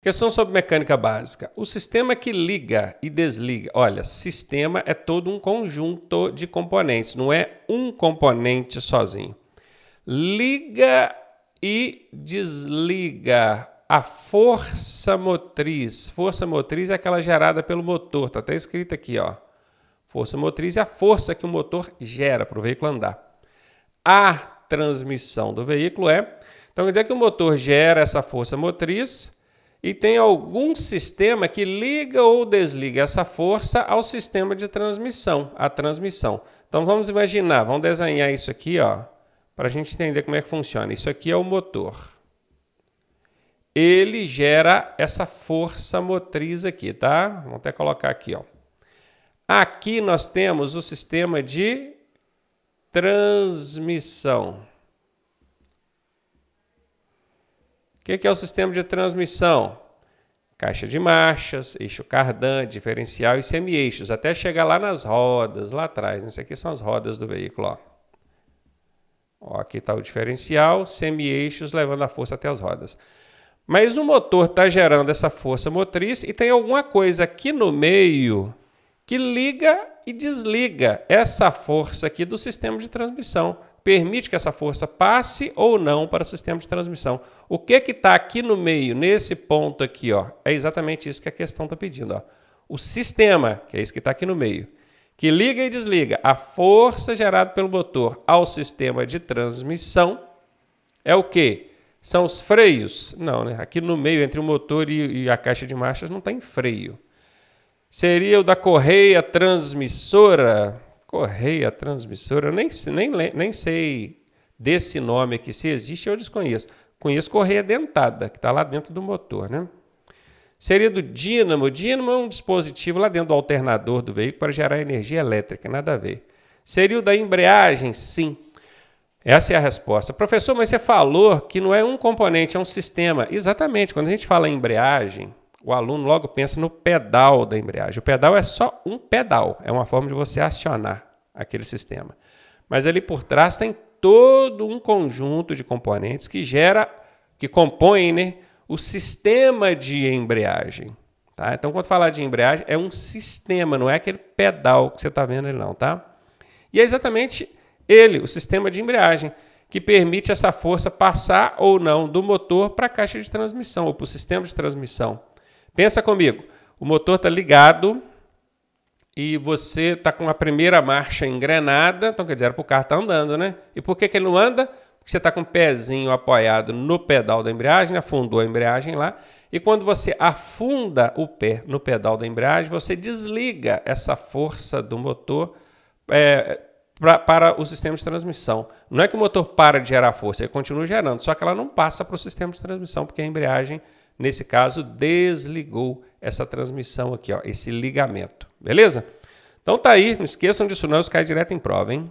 Questão sobre mecânica básica. O sistema que liga e desliga. Olha, sistema é todo um conjunto de componentes, não é um componente sozinho. Liga e desliga a força motriz. Força motriz é aquela gerada pelo motor, tá até escrito aqui, ó. Força motriz é a força que o motor gera para o veículo andar. A transmissão do veículo é. Então quer dizer que o motor gera essa força motriz e tem algum sistema que liga ou desliga essa força ao sistema de transmissão, a transmissão. Então vamos imaginar, vamos desenhar isso aqui, ó, para a gente entender como é que funciona. Isso aqui é o motor. Ele gera essa força motriz aqui, tá? Vamos até colocar aqui, ó. Aqui nós temos o sistema de transmissão. que, que é o sistema de transmissão? Caixa de marchas, eixo cardan, diferencial e semi-eixos, até chegar lá nas rodas, lá atrás. Isso aqui são as rodas do veículo. Ó. Ó, aqui está o diferencial, semi-eixos levando a força até as rodas. Mas o motor está gerando essa força motriz e tem alguma coisa aqui no meio que liga e desliga essa força aqui do sistema de transmissão permite que essa força passe ou não para o sistema de transmissão. O que que está aqui no meio, nesse ponto aqui, ó, é exatamente isso que a questão está pedindo. Ó. O sistema, que é isso que está aqui no meio, que liga e desliga a força gerada pelo motor ao sistema de transmissão, é o que? São os freios? Não, né? Aqui no meio, entre o motor e, e a caixa de marchas, não tem freio. Seria o da correia transmissora? Correia Transmissora, eu nem, nem, nem sei desse nome aqui, se existe eu desconheço. Conheço correia dentada, que está lá dentro do motor, né? Seria do dínamo. O dínamo é um dispositivo lá dentro do alternador do veículo para gerar energia elétrica, nada a ver. Seria o da embreagem? Sim. Essa é a resposta. Professor, mas você falou que não é um componente, é um sistema. Exatamente. Quando a gente fala em embreagem, o aluno logo pensa no pedal da embreagem. O pedal é só um pedal, é uma forma de você acionar aquele sistema. Mas ali por trás tem todo um conjunto de componentes que gera, que compõem né, o sistema de embreagem. Tá? Então, quando falar de embreagem, é um sistema, não é aquele pedal que você está vendo ali, não, tá? E é exatamente ele, o sistema de embreagem, que permite essa força passar ou não do motor para a caixa de transmissão ou para o sistema de transmissão. Pensa comigo, o motor está ligado e você está com a primeira marcha engrenada, então quer dizer, para o carro está andando, né? E por que, que ele não anda? Porque você está com o pezinho apoiado no pedal da embreagem, afundou a embreagem lá, e quando você afunda o pé no pedal da embreagem, você desliga essa força do motor é, pra, para o sistema de transmissão. Não é que o motor para de gerar força, ele continua gerando, só que ela não passa para o sistema de transmissão, porque a embreagem nesse caso, desligou essa transmissão aqui, ó, esse ligamento. Beleza? Então tá aí, não esqueçam disso não, isso cai direto em prova, hein?